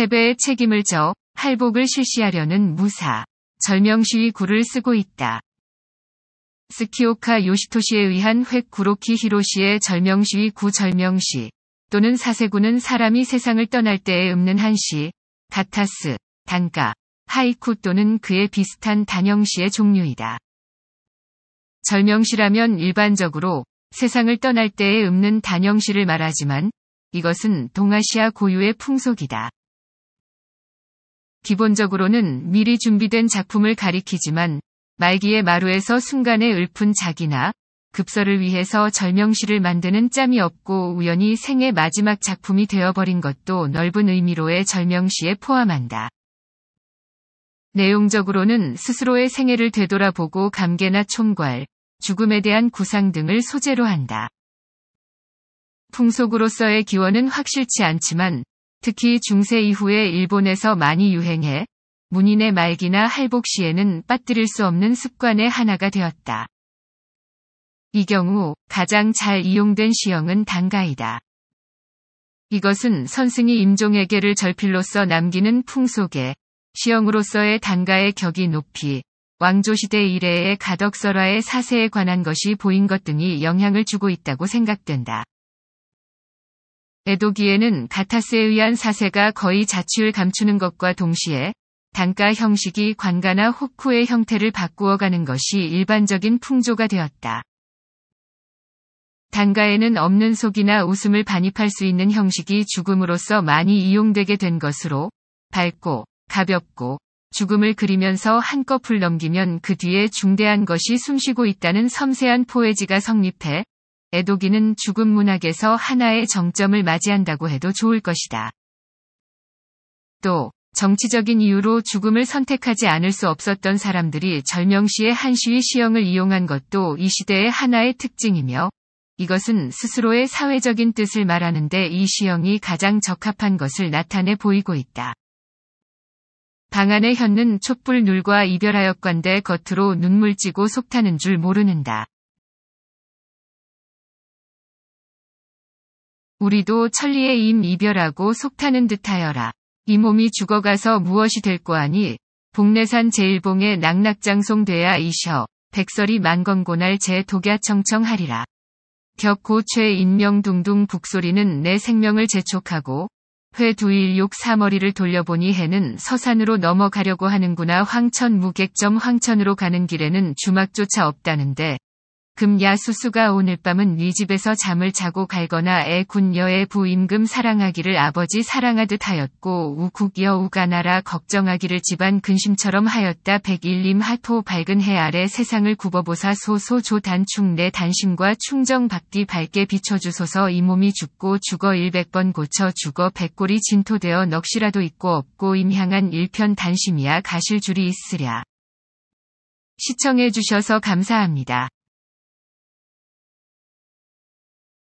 패배의 책임을 져할복을 실시하려는 무사, 절명시위구를 쓰고 있다. 스키오카 요시토시에 의한 획 구로키 히로시의 절명시위구 절명시 또는 사세구는 사람이 세상을 떠날 때에 읊는 한시, 가타스, 단가, 하이쿠 또는 그에 비슷한 단형시의 종류이다. 절명시라면 일반적으로 세상을 떠날 때에 읊는 단형시를 말하지만 이것은 동아시아 고유의 풍속이다. 기본적으로는 미리 준비된 작품을 가리키지만 말기에 마루에서 순간에 읊은 작이나 급서를 위해서 절명시를 만드는 짬이 없고 우연히 생애 마지막 작품이 되어버린 것도 넓은 의미로의 절명시에 포함한다. 내용적으로는 스스로의 생애를 되돌아보고 감개나 총괄, 죽음에 대한 구상 등을 소재로 한다. 풍속으로서의 기원은 확실치 않지만 특히 중세 이후에 일본에서 많이 유행해 문인의 말기나 할복 시에는 빠뜨릴 수 없는 습관의 하나가 되었다. 이 경우 가장 잘 이용된 시형은 단가이다. 이것은 선승이 임종에게를 절필로써 남기는 풍속에 시형으로서의 단가의 격이 높이 왕조시대 이래의 가덕설화의 사세에 관한 것이 보인 것 등이 영향을 주고 있다고 생각된다. 에도기에는 가타스에 의한 사세가 거의 자취를 감추는 것과 동시에 단가 형식이 관가나 호쿠의 형태를 바꾸어 가는 것이 일반적인 풍조가 되었다. 단가에는 없는 속이나 웃음을 반입할 수 있는 형식이 죽음으로써 많이 이용되게 된 것으로 밝고 가볍고 죽음을 그리면서 한꺼풀 넘기면 그 뒤에 중대한 것이 숨쉬고 있다는 섬세한 포에지가 성립해 애도기는 죽음 문학에서 하나의 정점을 맞이한다고 해도 좋을 것이다. 또 정치적인 이유로 죽음을 선택하지 않을 수 없었던 사람들이 절명시에 한시의 시형을 이용한 것도 이 시대의 하나의 특징이며 이것은 스스로의 사회적인 뜻을 말하는데 이 시형이 가장 적합한 것을 나타내 보이고 있다. 방안의 현는 촛불 눌과 이별하였관대 겉으로 눈물찌고 속타는 줄 모르는다. 우리도 천리의 임 이별하고 속타는 듯하여라. 이 몸이 죽어가서 무엇이 될꼬 하니 복내산 제일봉에 낙낙장송 돼야 이셔 백설이 만건고날 제 독야청청하리라. 격고최 인명둥둥 북소리는 내 생명을 재촉하고 회두일육 사머리를 돌려보니 해는 서산으로 넘어가려고 하는구나 황천 무객점 황천으로 가는 길에는 주막조차 없다는데 금야수수가 오늘 밤은 네 집에서 잠을 자고 갈거나 애군녀의 부임금 사랑하기를 아버지 사랑하듯 하였고 우국여 우가나라 걱정하기를 집안 근심처럼 하였다 101림 하토 밝은 해 아래 세상을 굽어보사 소소 조단충 내 단심과 충정 박디 밝게 비춰주소서 이 몸이 죽고 죽어 100번 고쳐 죽어 백골이 진토되어 넋이라도 있고 없고 임향한 일편 단심이야 가실 줄이 있으랴. 시청해주셔서 감사합니다.